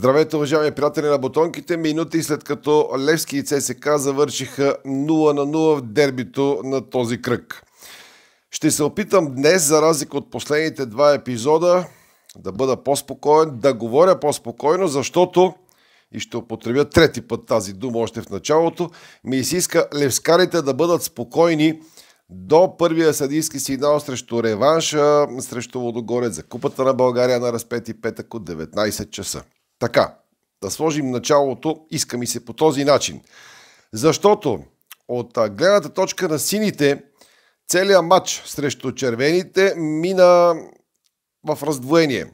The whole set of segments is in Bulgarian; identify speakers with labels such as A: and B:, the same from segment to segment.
A: Здравейте, уважаеми приятели на Бутонките. Минути след като Левски и ЦСК завършиха 0 на 0 в дербито на този кръг. Ще се опитам днес, за разлика от последните два епизода, да бъда по-спокоен, да говоря по-спокойно, защото и ще употребя трети път тази дума още в началото, ми се иска левскарите да бъдат спокойни до първия съдийски сигнал срещу реванша, срещу Водогорец за Купата на България на разпети петък от 19 часа. Така, да сложим началото, иска ми се по този начин. Защото от гледната точка на сините, целият матч срещу червените мина в раздвоение.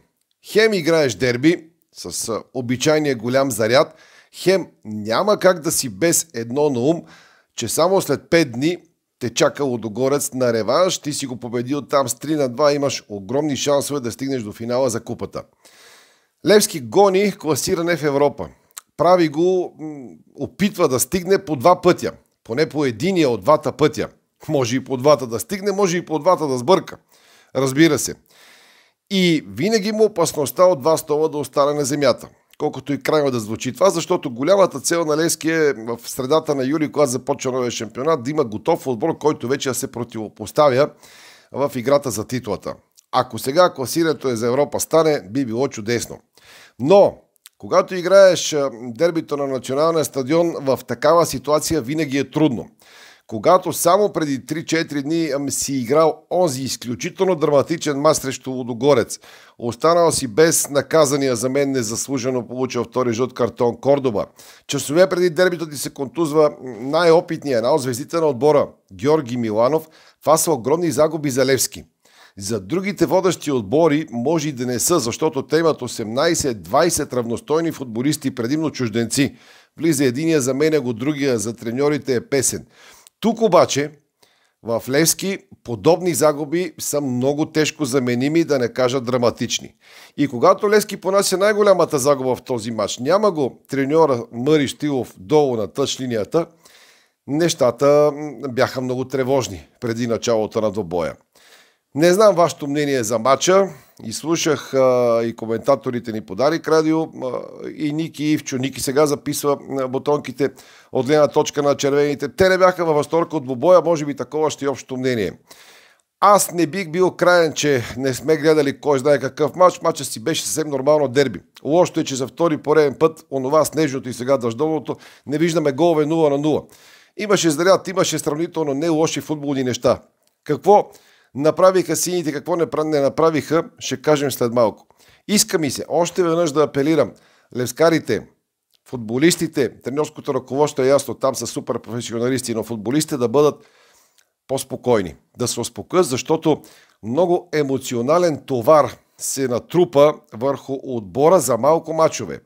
A: Хем играеш дерби с обичайния голям заряд, хем няма как да си без едно на ум, че само след 5 дни те чака Лодогорец на реванш, ти си го победил там с 3 на 2, имаш огромни шансове да стигнеш до финала за купата. Левски гони класиране в Европа. Прави го, опитва да стигне по два пътя. Поне по единия от двата пътя. Може и по двата да стигне, може и по двата да сбърка. Разбира се. И винаги му опасността от два стола да остане на земята. Колкото и крайно да звучи това, защото голямата цел на Левски е в средата на юли, когато започва новия шампионат, да има готов отбор, който вече се противопоставя в играта за титлата. Ако сега класирането е за Европа стане, би било чудесно. Но, когато играеш дербито на националния стадион, в такава ситуация винаги е трудно. Когато само преди 3-4 дни си играл онзи изключително драматичен мас срещу водогорец, останал си без наказания за мен незаслужено получил втори жълт картон Кордоба. Часове преди дербито ти се контузва най-опитният, една от звездите на отбора Георги Миланов. Това са огромни загуби за Левски. За другите водещи отбори може и да не са, защото те имат 18-20 равностойни футболисти, предимно чужденци. Влиза единия, за заменя го другия, за треньорите е песен. Тук обаче в Левски подобни загуби са много тежко заменими, да не кажа драматични. И когато Левски понася най-голямата загуба в този матч, няма го треньора Мъри Штилов долу на тъч линията, нещата бяха много тревожни преди началото на двобоя. Не знам вашето мнение за матча. И слушах а, и коментаторите ни подари радио а, и Ники Ивчо. Ники сега записва бутонките от гледна точка на червените. Те не бяха във възторг от бобоя, може би такова ще е общо мнение. Аз не бих бил крайен, че не сме гледали кой знае какъв матч. мача си беше съвсем нормално дерби. Лошото е, че за втори пореден път онова снежното и сега дъждовното не виждаме голове 0 на 0. Имаше заряд, имаше сравнително не лоши футболни неща. Какво направиха сините, какво не, не направиха, ще кажем след малко. Иска ми се още веднъж да апелирам. Левскарите, футболистите, тренерското ръководство е ясно, там са супер професионалисти, но футболистите да бъдат по-спокойни, да се успокоят, защото много емоционален товар се натрупа върху отбора за малко мачове.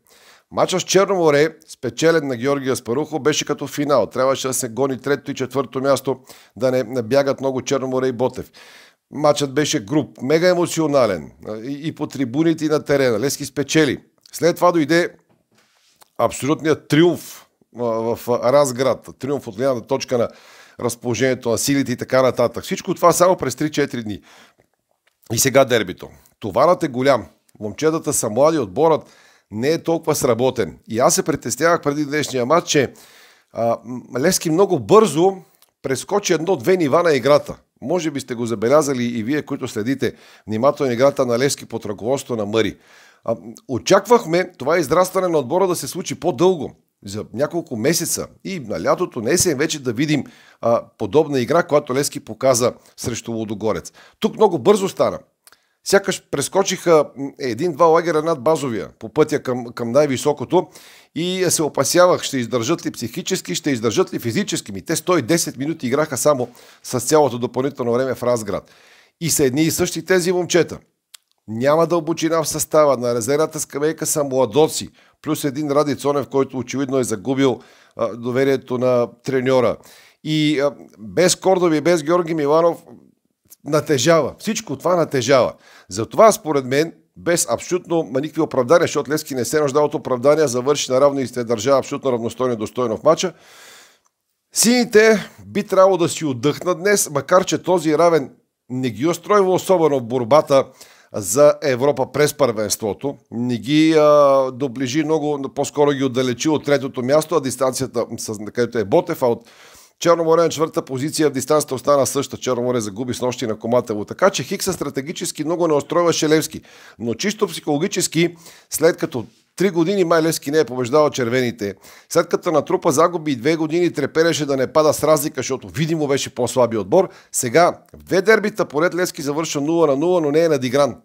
A: Мача с Черно море, спечелен на Георгия Спарухо, беше като финал. Трябваше да се гони трето и четвърто място, да не, бягат много Черно море и Ботев. Мачът беше груп, мега емоционален и, и по трибуните и на терена. Лески спечели. След това дойде абсолютният триумф в Разград. Триумф от гледната точка на разположението на силите и така нататък. Всичко това само през 3-4 дни. И сега дербито. Товарът е голям. Момчетата са млади, отборът не е толкова сработен. И аз се претестявах преди днешния матч, че а, Левски много бързо прескочи едно-две нива на играта. Може би сте го забелязали и вие, които следите внимателно играта на Левски под ръководство на Мъри. А, очаквахме това израстване на отбора да се случи по-дълго, за няколко месеца и на лятото, на есен вече да видим а, подобна игра, която Лески показа срещу Лодогорец. Тук много бързо стана сякаш прескочиха един-два лагера над базовия по пътя към, към най-високото и се опасявах, ще издържат ли психически, ще издържат ли физически. Ми те 110 минути играха само с цялото допълнително време в Разград. И са едни и същи тези момчета. Няма дълбочина в състава. На резервната скамейка са младоци. Плюс един Ради Цонев, който очевидно е загубил а, доверието на треньора. И а, без Кордови, без Георги Миланов, натежава. Всичко това натежава. Затова, според мен, без абсолютно никакви оправдания, защото Лески не се нуждава от оправдания, завърши наравно и сте държава абсолютно равностойно и достойно в матча. Сините би трябвало да си отдъхнат днес, макар че този равен не ги устройва особено в борбата за Европа през първенството. Не ги а, доближи много, по-скоро ги отдалечи от третото място, а дистанцията, където е Ботев, а от Черноморе на четвърта позиция в дистанцията остана съща. Черноморе загуби с нощи на Коматело. Така че Хикса стратегически много не устройваше Левски. Но чисто психологически, след като Три години май Левски не е побеждавал червените. След като на трупа загуби и две години трепереше да не пада с разлика, защото видимо беше по-слаби отбор. Сега в две дербита поред Левски завършва 0 на 0, но не е надигран.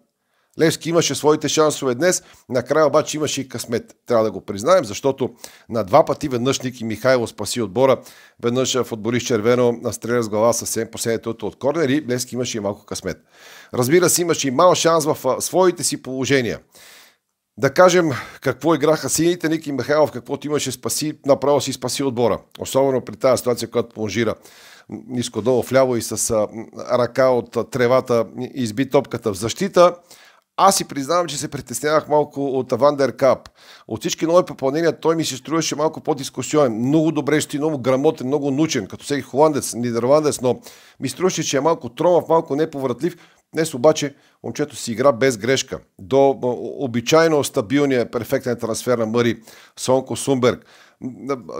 A: Левски имаше своите шансове днес, накрая обаче имаше и късмет, трябва да го признаем, защото на два пъти веднъж Ники Михайло спаси отбора, веднъж футболист червено настреля с глава съвсем последното от корнер и Левски имаше и малко късмет. Разбира се, имаше и мал шанс в своите си положения. Да кажем какво играха сините, Ники Михайлов, каквото имаше спаси, направо си спаси отбора. Особено при тази ситуация, която плонжира ниско долу вляво и с ръка от тревата изби топката в защита. Аз си признавам, че се притеснявах малко от Вандер Кап. От всички нови попълнения той ми се струваше малко по-дискусионен. Много добре ще много грамотен, много научен, като всеки холандец, нидерландец, но ми струваше, че е малко тромав, малко неповратлив. Днес обаче момчето си игра без грешка. До обичайно стабилния перфектен трансфер на Мари Сонко Сумберг.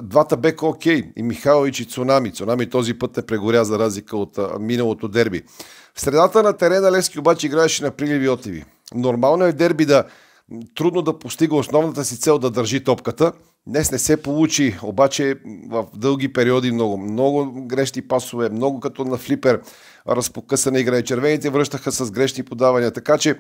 A: Двата бека окей. И Михайлович и Цунами. Цунами този път не прегоря за разлика от миналото дерби. В средата на терена Левски обаче играеше на приливи отиви. Нормално е дерби да трудно да постига основната си цел да държи топката. Днес не се получи, обаче в дълги периоди много. Много грешни пасове, много като на флипер разпокъсана игра и червените връщаха с грешни подавания. Така че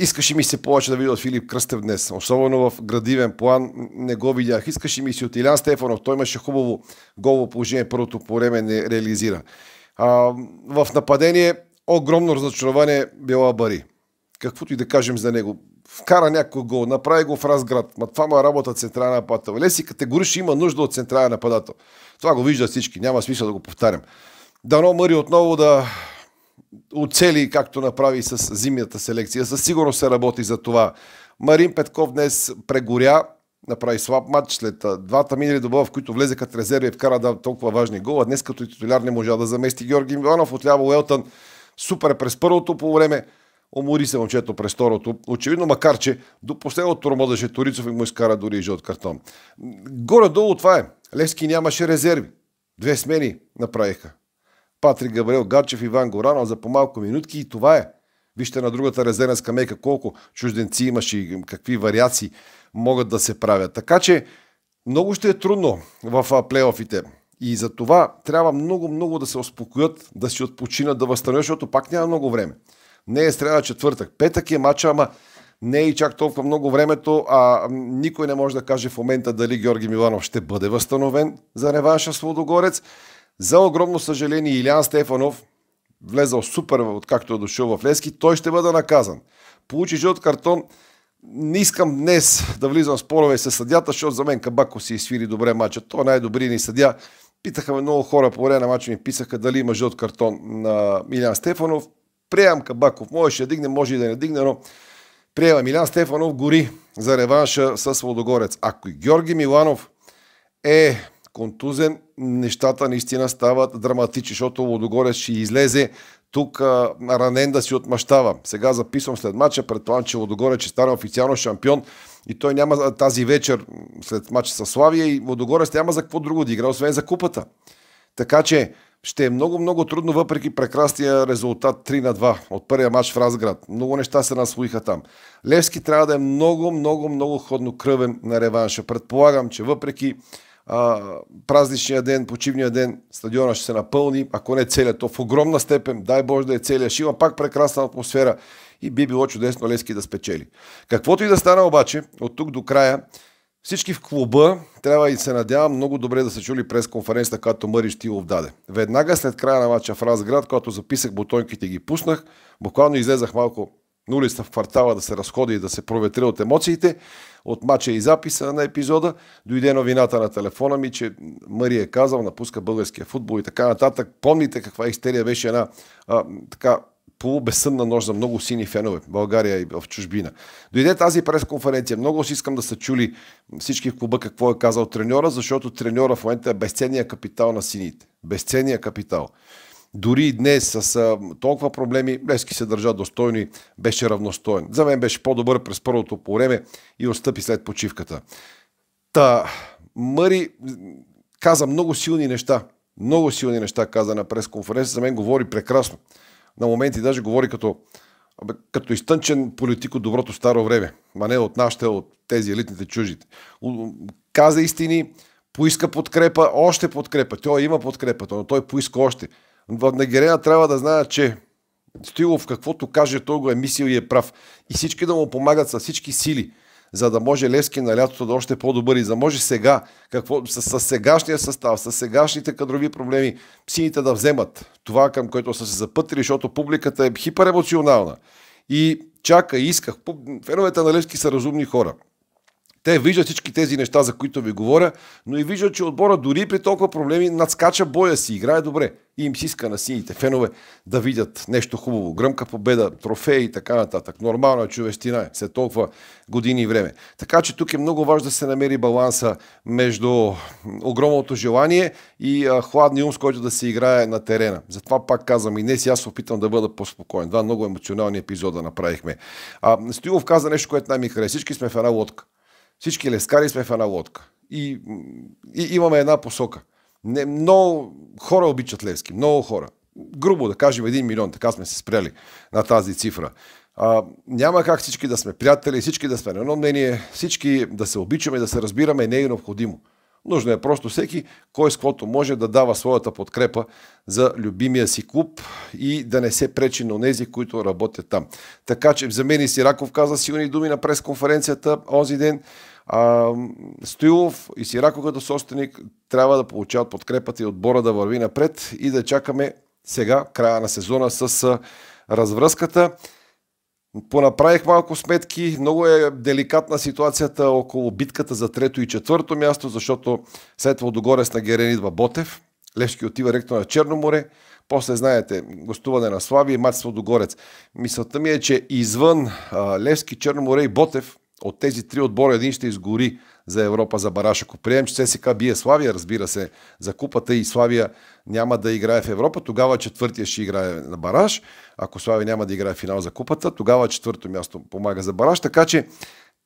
A: Искаше ми се повече да видя от Филип Кръстев днес, особено в градивен план не го видях. Искаше ми се от Илян Стефанов, той имаше хубаво голово положение, първото по време не реализира. А, в нападение огромно разочарование била Бари каквото и да кажем за него. Вкара някой гол, направи го в разград. Ма това му е работа централен нападател. Леси категорично има нужда от централен нападател. Това го виждат всички. Няма смисъл да го повтарям. Дано Мъри отново да оцели, както направи с зимната селекция. Със сигурност се работи за това. Марин Петков днес прегоря, направи слаб матч след двата минали добава, в които влезе като резерви и вкара да толкова важни гола. Днес като титуляр не можа да замести Георги Иванов. Отляво Уелтън. супер е през първото по време. Умори се момчето през второто. Очевидно, макар че до последното тормозеше Торицов и му изкара дори и жълт картон. Горе-долу това е. Левски нямаше резерви. Две смени направиха. Патрик Габриел Гарчев, Иван Горанов за по-малко минутки и това е. Вижте на другата резервна скамейка колко чужденци имаше и какви вариации могат да се правят. Така че много ще е трудно в плейофите. И за това трябва много-много да се успокоят, да си отпочинат, да възстановят, защото пак няма много време. Не е среда четвъртък. Петък е матча, ама не е и чак толкова много времето, а никой не може да каже в момента дали Георги Миланов ще бъде възстановен за реванша с Лудогорец. За огромно съжаление Илян Стефанов, влезал супер откакто е дошъл в Лески, той ще бъде наказан. Получи жълт картон. Не искам днес да влизам в спорове с съдята, защото за мен Кабако си свири добре матча. Той е най-добрият ни съдя. Питаха ме много хора по време на мача ми писаха дали има жълт картон на Илян Стефанов. Приемам Кабаков, можеше да дигне, може и да не дигне, но приемам. Милян Стефанов гори за реванша с Володогорец. Ако и Георги Миланов е контузен, нещата наистина стават драматични, защото Володогорец ще излезе тук а, ранен да си отмъщава. Сега записвам след матча, предполагам, че Водогорец ще стане официално шампион и той няма тази вечер след матча с Славия и Водогорец няма за какво друго да игра, освен за купата. Така че ще е много-много трудно, въпреки прекрасния резултат 3 на 2 от първия матч в Разград. Много неща се наслоиха там. Левски трябва да е много-много-много ходно кръвен на реванша. Предполагам, че въпреки а, празничния ден, почивния ден, стадиона ще се напълни, ако не целият, то в огромна степен, дай Боже да е целият, ще има пак прекрасна атмосфера и би било чудесно Лески да спечели. Каквото и да стане обаче, от тук до края, всички в клуба трябва и се надявам много добре да се чули през конференцията, която Мари Штилов даде. Веднага след края на матча в Разград, когато записах бутонките и ги пуснах, буквално излезах малко на улица в квартала да се разходи и да се проветри от емоциите, от матча и записа на епизода, дойде новината на телефона ми, че Мъри е казал, напуска българския футбол и така нататък. Помните каква истерия беше една а, така полубесънна нощ за много сини фенове в България и в чужбина. Дойде тази пресконференция. Много си искам да са чули всички в клуба какво е казал треньора, защото треньора в момента е безценният капитал на сините. Безценния капитал. Дори и днес с толкова проблеми, Лески се държа достойно и беше равностоен. За мен беше по-добър през първото по време и отстъпи след почивката. Та, Мъри каза много силни неща. Много силни неща каза на пресконференция. За мен говори прекрасно на моменти даже говори като, като изтънчен политик от доброто старо време. Ма не от нашите, от тези елитните чужите. Каза истини, поиска подкрепа, още подкрепа. Той има подкрепа, но той поиска още. В Нагерена трябва да знае, че Стоилов каквото каже, той го е мислил и е прав. И всички да му помагат с всички сили – за да може Левски на лятото да е още по-добър и за да може сега, какво, с, с сегашния състав, с сегашните кадрови проблеми, сините да вземат това, към което са се запътили, защото публиката е хиперемоционална и чака, исках, Феновете на Левски са разумни хора. Те виждат всички тези неща, за които ви говоря, но и виждат, че отбора дори при толкова проблеми надскача боя си, играе добре. И им си иска на сините фенове да видят нещо хубаво. Гръмка победа, трофеи и така нататък. Нормална е човещина е след толкова години и време. Така че тук е много важно да се намери баланса между огромното желание и хладни ум, с който да се играе на терена. Затова пак казвам и днес аз се опитам да бъда по-спокоен. Два много емоционални епизода направихме. А, Стоилов каза нещо, което най-ми хареса. Всички сме в една лодка. Всички лескари сме в една лодка. И, и имаме една посока. Не, много хора обичат лески, Много хора. Грубо да кажем 1 милион. Така сме се спряли на тази цифра. А, няма как всички да сме приятели, всички да сме на едно мнение, всички да се обичаме, да се разбираме, не е необходимо. Нужно е просто всеки, кой с който може да дава своята подкрепа за любимия си клуб и да не се пречи на тези, които работят там. Така че за мен и Сираков каза силни думи на пресконференцията онзи ден. А, Стоилов и Сираков като собственик трябва да получават подкрепата и отбора да върви напред и да чакаме сега края на сезона с развръзката. Понаправих малко сметки. Много е деликатна ситуацията около битката за трето и четвърто място, защото след Водогорец на Герен идва Ботев. Левски отива ректор на Черно море. После, знаете, гостуване на Слави и матч с Водогорец. Мисълта ми е, че извън а, Левски, Черно море и Ботев, от тези три отбора един ще изгори за Европа, за бараш. Ако приемем, че ССК бие Славия, разбира се, за купата и Славия няма да играе в Европа, тогава четвъртия ще играе на бараш. Ако Славия няма да играе в финал за купата, тогава четвърто място помага за бараш. Така че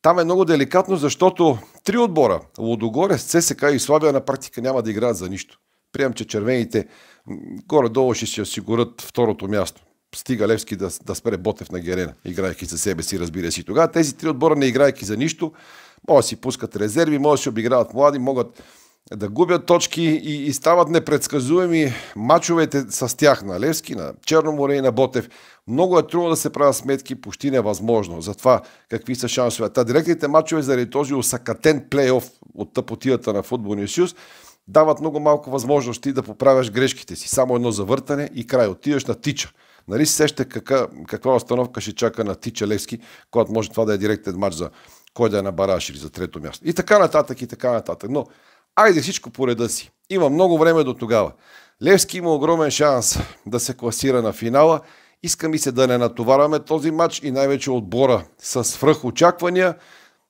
A: там е много деликатно, защото три отбора, Лодогорец, ССК и Славия на практика няма да играят за нищо. Приемам, че червените горе-долу ще си осигурят второто място стига Левски да, да спре Ботев на Герена, играйки за себе си, разбира си. Тогава тези три отбора не играйки за нищо, могат да си пускат резерви, могат да си обиграват млади, могат да губят точки и, и стават непредсказуеми мачовете с тях на Левски, на Черноморе и на Ботев. Много е трудно да се правят сметки, почти невъзможно. Затова какви са шансове. Та директните мачове заради този осакатен плейоф от тъпотията на футболния съюз дават много малко възможности да поправяш грешките си. Само едно завъртане и край. Отиваш на тича. Нали се сеща кака, каква установка ще чака на Тича Левски, когато може това да е директен матч за кой да е на Бараш или за трето място. И така нататък, и така нататък. Но, айде всичко по реда си. Има много време до тогава. Левски има огромен шанс да се класира на финала. Иска ми се да не натоварваме този матч и най-вече отбора с очаквания.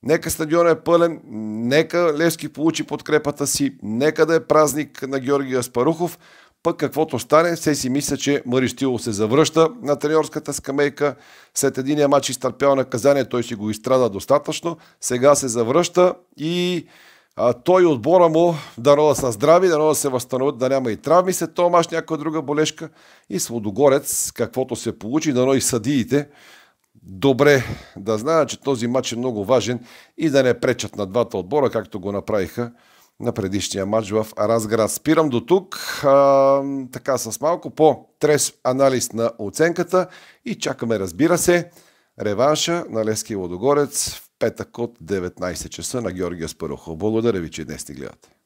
A: Нека стадион е пълен, нека Левски получи подкрепата си, нека да е празник на Георгия Спарухов. Пък каквото стане, се си мисля, че Мари Стило се завръща на треньорската скамейка. След единия матч изтърпял наказание, той си го изстрада достатъчно. Сега се завръща и а, той отбора му, да рода са здрави, да да се възстановят, да няма и травми след този мач, някоя друга болешка. И Сводогорец, каквото се получи, дано и съдиите, добре да знаят, че този матч е много важен и да не пречат на двата отбора, както го направиха на предишния матч в Разград. Спирам до тук, а, така с малко по трес анализ на оценката и чакаме, разбира се, реванша на Лески Лодогорец в петък от 19 часа на Георгия Спарухов. Благодаря ви, че днес ни гледате.